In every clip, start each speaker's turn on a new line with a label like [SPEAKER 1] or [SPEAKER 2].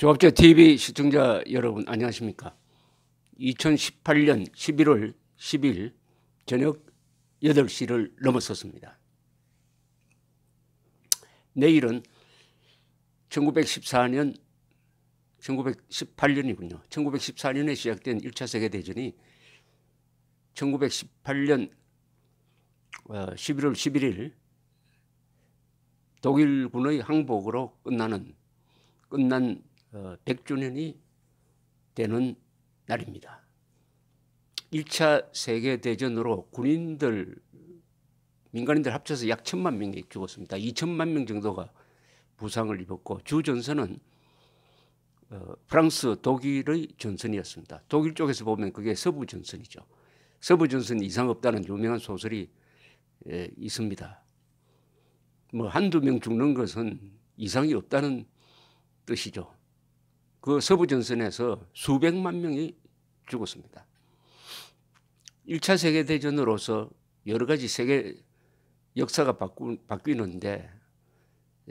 [SPEAKER 1] 조합제 TV 시청자 여러분 안녕하십니까? 2018년 11월 10일 저녁 8시를 넘어섰습니다 내일은 1914년 1918년이군요. 1914년에 시작된 1차 세계대전이 1918년 11월 어, 11일 독일군의 항복으로 끝나는 끝난 100주년이 어, 되는 날입니다. 1차 세계대전으로 군인들, 민간인들 합쳐서 약 천만 명이 죽었습니다. 2천만 명 정도가 부상을 입었고 주전선은 어, 프랑스, 독일의 전선이었습니다. 독일 쪽에서 보면 그게 서부 전선이죠. 서부 전선 이상 없다는 유명한 소설이 예, 있습니다. 뭐 한두 명 죽는 것은 이상이 없다는 뜻이죠. 그 서부 전선에서 수백만 명이 죽었습니다. 1차 세계 대전으로서 여러 가지 세계 역사가 바꾸, 바뀌는데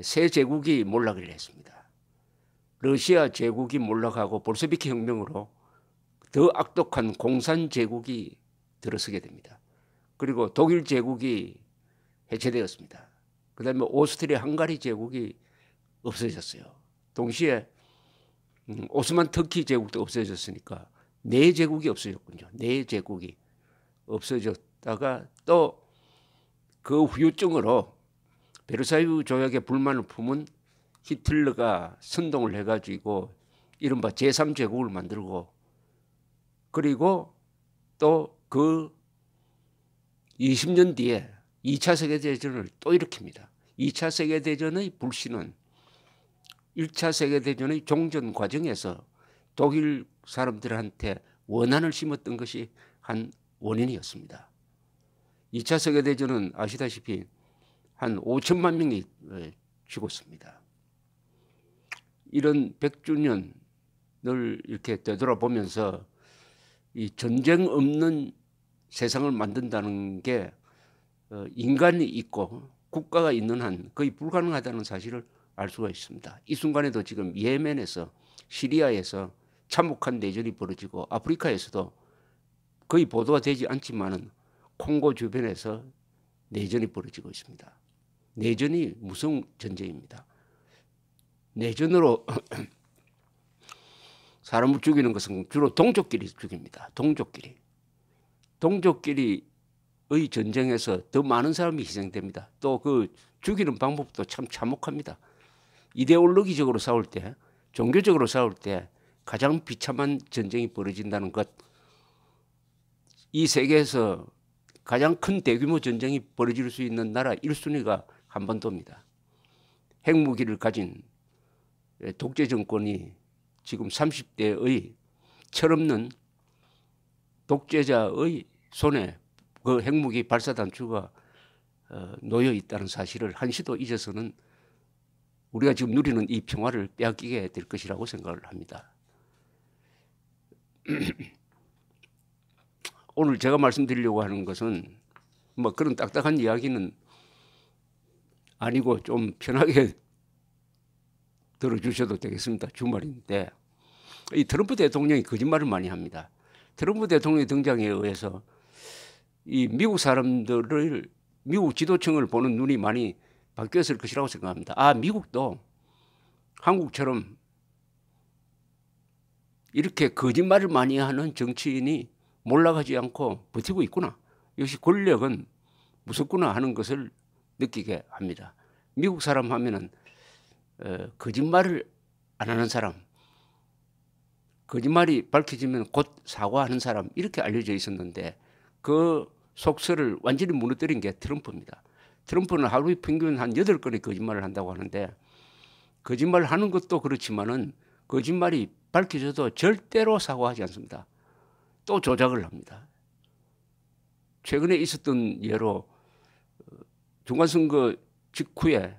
[SPEAKER 1] 세 제국이 몰락을 했습니다. 러시아 제국이 몰락하고 볼세비키 혁명으로 더 악독한 공산 제국이 들어서게 됩니다. 그리고 독일 제국이 해체되었습니다. 그 다음에 오스트리아 헝가리 제국이 없어졌어요. 동시에 음, 오스만 터키 제국도 없어졌으니까 네 제국이 없어졌군요. 네 제국이 없어졌다가 또 그 후유증으로 베르사유 조약에 불만을 품은 히틀러가 선동을 해가지고 이른바 제3제국을 만들고 그리고 또 그 20년 뒤에 2차 세계대전을 또 일으킵니다. 2차 세계대전의 불신은 1차 세계대전의 종전 과정에서 독일 사람들한테 원한을 심었던 것이 한 원인이었습니다. 2차 세계대전은 아시다시피 한 5천만 명이 어, 죽었습니다. 이런 100주년을 이렇게 되돌아보면서 이 전쟁 없는 세상을 만든다는 게 어, 인간이 있고 국가가 있는 한 거의 불가능하다는 사실을 알 수가 있습니다. 이 순간에도 지금 예멘에서 시리아에서 참혹한 내전이 벌어지고 아프리카에서도 거의 보도가 되지 않지만은 콩고 주변에서 내전이 벌어지고 있습니다. 내전이 무슨 전쟁입니다. 내전으로 사람을 죽이는 것은 주로 동족끼리 죽입니다. 동족끼리. 동족끼리의 전쟁에서 더 많은 사람이 희생됩니다. 또 그 죽이는 방법도 참 참혹합니다. 이데올로기적으로 싸울 때, 종교적으로 싸울 때 가장 비참한 전쟁이 벌어진다는 것. 이 세계에서 가장 큰 대규모 전쟁이 벌어질 수 있는 나라 1순위가 한반도입니다. 핵무기를 가진 독재 정권이 지금 30대의 철없는 독재자의 손에 그 핵무기 발사 단추가 어, 놓여 있다는 사실을 한시도 잊어서는 우리가 지금 누리는 이 평화를 빼앗기게 될 것이라고 생각을 합니다. 오늘 제가 말씀드리려고 하는 것은 뭐 그런 딱딱한 이야기는 아니고 좀 편하게 들어주셔도 되겠습니다. 주말인데 이 트럼프 대통령이 거짓말을 많이 합니다. 트럼프 대통령의 등장에 의해서 이 미국 사람들을 미국 지도층을 보는 눈이 많이 바뀌었을 것이라고 생각합니다. 아, 미국도 한국처럼 이렇게 거짓말을 많이 하는 정치인이 몰라가지 않고 버티고 있구나. 역시 권력은 무섭구나 하는 것을 느끼게 합니다. 미국 사람 하면은 어, 거짓말을 안 하는 사람, 거짓말이 밝혀지면 곧 사과하는 사람 이렇게 알려져 있었는데 그 속설을 완전히 무너뜨린 게 트럼프입니다. 트럼프는 하루에 평균 한 여덟 건의 거짓말을 한다고 하는데 거짓말 하는 것도 그렇지만은 거짓말이 밝혀져도 절대로 사과하지 않습니다. 또 조작을 합니다. 최근에 있었던 예로 어, 중간선거 직후에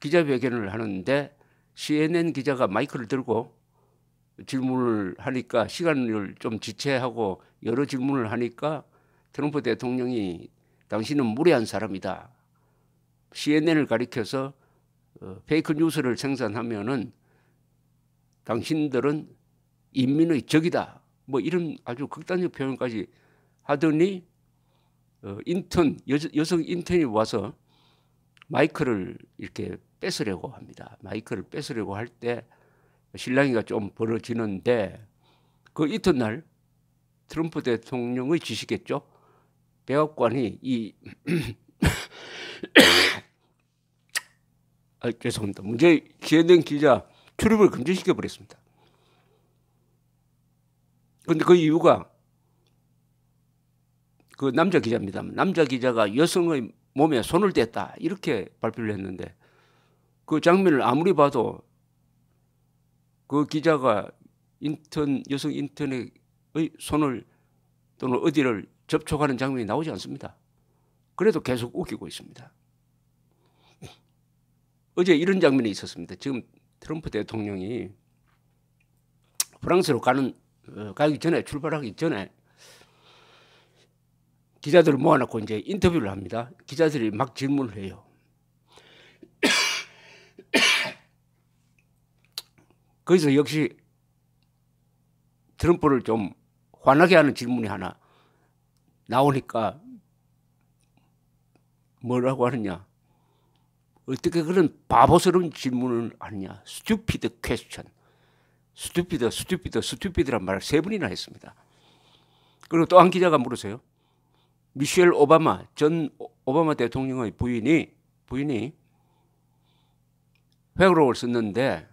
[SPEAKER 1] 기자회견을 하는데 CNN 기자가 마이크를 들고 질문을 하니까 시간을 좀 지체하고 여러 질문을 하니까 트럼프 대통령이 당신은 무례한 사람이다. CNN을 가리켜서 어, 페이크 뉴스를 생산하면은 당신들은 인민의 적이다. 뭐 이런 아주 극단적 표현까지 하더니 어, 인턴 여, 여성 인턴이 와서 마이크를 이렇게 뺏으려고 합니다. 마이크를 뺏으려고 할 때 신랑이가 좀 벌어지는데 그 이튿날 트럼프 대통령의 지시겠죠. 백악관이 이 아, 죄송합니다. 문제 기해된 기자 출입을 금지시켜 버렸습니다. 그런데 그 이유가 그 남자 기자입니다. 남자 기자가 여성의 몸에 손을 댔다 이렇게 발표를 했는데 그 장면을 아무리 봐도 그 기자가 인턴 여성 인턴의 손을 또는 어디를 접촉하는 장면이 나오지 않습니다. 그래도 계속 웃기고 있습니다. 어제 이런 장면이 있었습니다. 지금 트럼프 대통령이 프랑스로 가는 어, 가기 전에 출발하기 전에 기자들을 모아놓고 이제 인터뷰를 합니다. 기자들이 막 질문을 해요. 거기서 역시 트럼프를 좀 화나게 하는 질문이 하나 나오니까 뭐라고 하느냐. 어떻게 그런 바보스러운 질문을 하느냐. stupid question. stupid, stupid, stupid란 말을 세 번이나 했습니다. 그리고 또 한 기자가 물으세요. 미셸 오바마, 전 오바마 대통령의 부인이, 부인이 회고록을 썼는데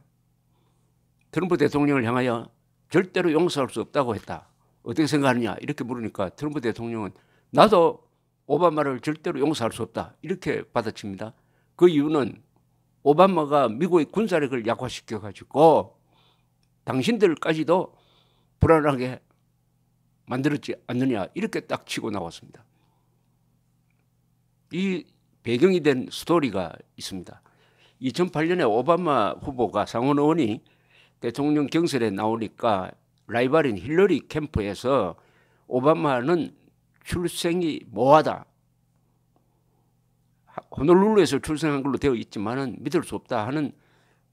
[SPEAKER 1] 트럼프 대통령을 향하여 절대로 용서할 수 없다고 했다. 어떻게 생각하느냐? 이렇게 물으니까 트럼프 대통령은 나도 오바마를 절대로 용서할 수 없다. 이렇게 받아칩니다. 그 이유는 오바마가 미국의 군사력을 약화시켜 가지고 당신들까지도 불안하게 만들었지 않느냐 이렇게 딱 치고 나왔습니다. 이 배경이 된 스토리가 있습니다. 2008년에 오바마 후보가 상원 의원이 대통령 경선에 나오니까 라이벌인 힐러리 캠프에서 오바마는 출생이 모하다 호놀룰루에서 출생한 걸로 되어 있지만은 믿을 수 없다 하는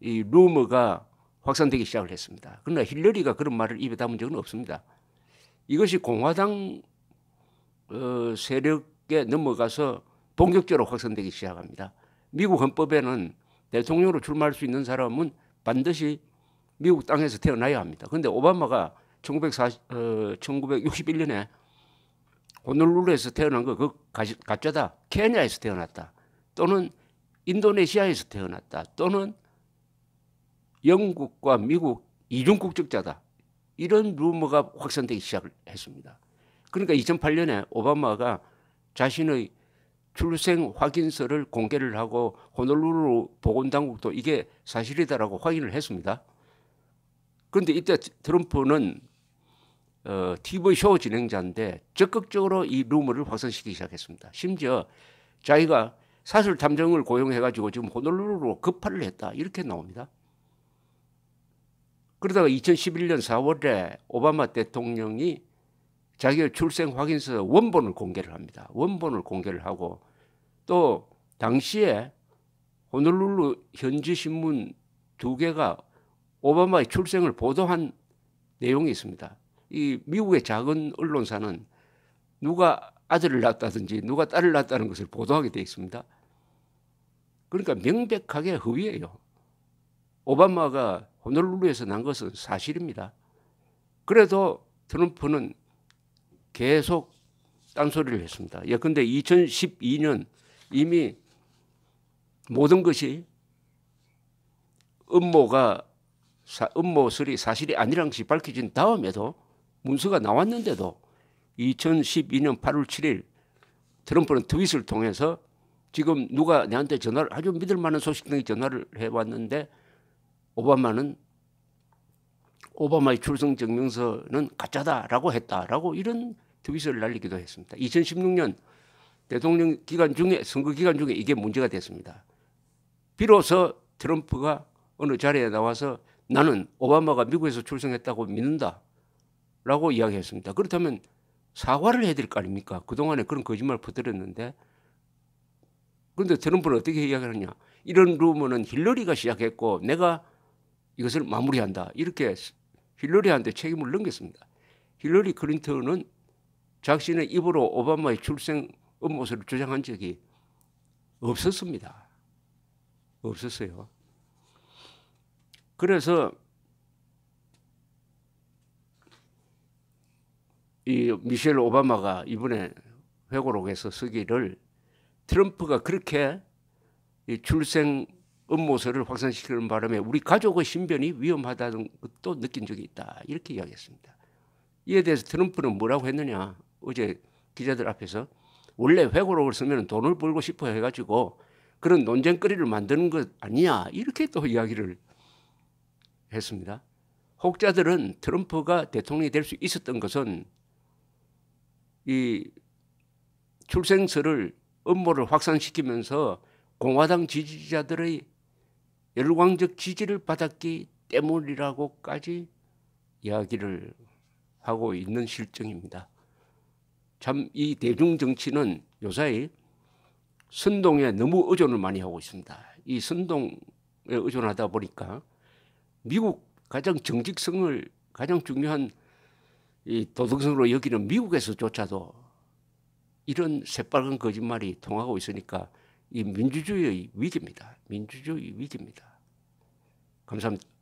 [SPEAKER 1] 이 루머가 확산되기 시작을 했습니다. 그러나 힐러리가 그런 말을 입에 담은 적은 없습니다. 이것이 공화당 어, 세력에 넘어가서 본격적으로 확산되기 시작합니다. 미국 헌법에는 대통령으로 출마할 수 있는 사람은 반드시 미국 땅에서 태어나야 합니다. 그런데 오바마가 1940, 어, 1961년에 호놀룰루에서 태어난 거 그 가짜다. 케냐에서 태어났다. 또는 인도네시아에서 태어났다. 또는 영국과 미국 이중 국적자다. 이런 루머가 확산되기 시작을 했습니다. 그러니까 2008년에 오바마가 자신의 출생 확인서를 공개를 하고 호놀룰루 보건당국도 이게 사실이다라고 확인을 했습니다. 그런데 이때 트럼프는 어, TV 쇼 진행자인데 적극적으로 이 루머를 확산시키기 시작했습니다. 심지어 자기가 사술 탐정을 고용해가지고 지금 호놀루루로 급파를 했다 이렇게 나옵니다. 그러다가 2011년 4월에 오바마 대통령이 자기의 출생 확인서 원본을 공개를 합니다. 원본을 공개를 하고 또 당시에 호놀룰루 현지 신문 두 개가 오바마의 출생을 보도한 내용이 있습니다. 이 미국의 작은 언론사는 누가 아들을 낳았다든지 누가 딸을 낳았다는 것을 보도하게 되어 있습니다. 그러니까 명백하게 허위예요. 오바마가 호놀룰루에서 난 것은 사실입니다. 그래도 트럼프는 계속 딴소리를 했습니다. 예, 근데 2012년 이미 모든 것이 음모가 음모설이 사실이 아니란 것이 밝혀진 다음에도 문서가 나왔는데도 2012년 8월 7일 트럼프는 트윗을 통해서 지금 누가 내한테 전화를 아주 믿을 만한 소식 등에 전화를 해왔는데 오바마는 오바마의 출생 증명서는 가짜다라고 했다라고 이런 트윗을 날리기도 했습니다. 2016년 대통령 기간 중에 선거 기간 중에 이게 문제가 됐습니다. 비로소 트럼프가 어느 자리에 나와서 나는 오바마가 미국에서 출생했다고 믿는다. 라고 이야기했습니다. 그렇다면 사과를 해야 될 거 아닙니까? 그동안에 그런 거짓말을 퍼뜨렸는데 그런데 트럼프는 어떻게 이야기하느냐. 이런 루머는 힐러리가 시작했고 내가 이것을 마무리한다. 이렇게 힐러리한테 책임을 넘겼습니다. 힐러리 클린턴은 자신의 입으로 오바마의 출생 음모설을 주장한 적이 없었습니다. 없었어요. 그래서 이 미셸 오바마가 이번에 회고록에서 쓰기를 트럼프가 그렇게 출생 음모설을 확산시키는 바람에 우리 가족의 신변이 위험하다는 것도 느낀 적이 있다. 이렇게 이야기했습니다. 이에 대해서 트럼프는 뭐라고 했느냐. 어제 기자들 앞에서 원래 회고록을 쓰면 돈을 벌고 싶어 해가지고 그런 논쟁거리를 만드는 것 아니냐. 이렇게 또 이야기를 했습니다. 혹자들은 트럼프가 대통령이 될 수 있었던 것은 이 출생서를 음모를 확산시키면서 공화당 지지자들의 열광적 지지를 받았기 때문이라고까지 이야기를 하고 있는 실정입니다. 참 이 대중정치는 요사이 선동에 너무 의존을 많이 하고 있습니다. 이 선동에 의존하다 보니까 미국 가장 정직성을 가장 중요한 이 도덕성으로 여기는 미국에서조차도 이런 새빨간 거짓말이 통하고 있으니까 이 민주주의의 위기입니다. 민주주의 위기입니다. 감사합니다.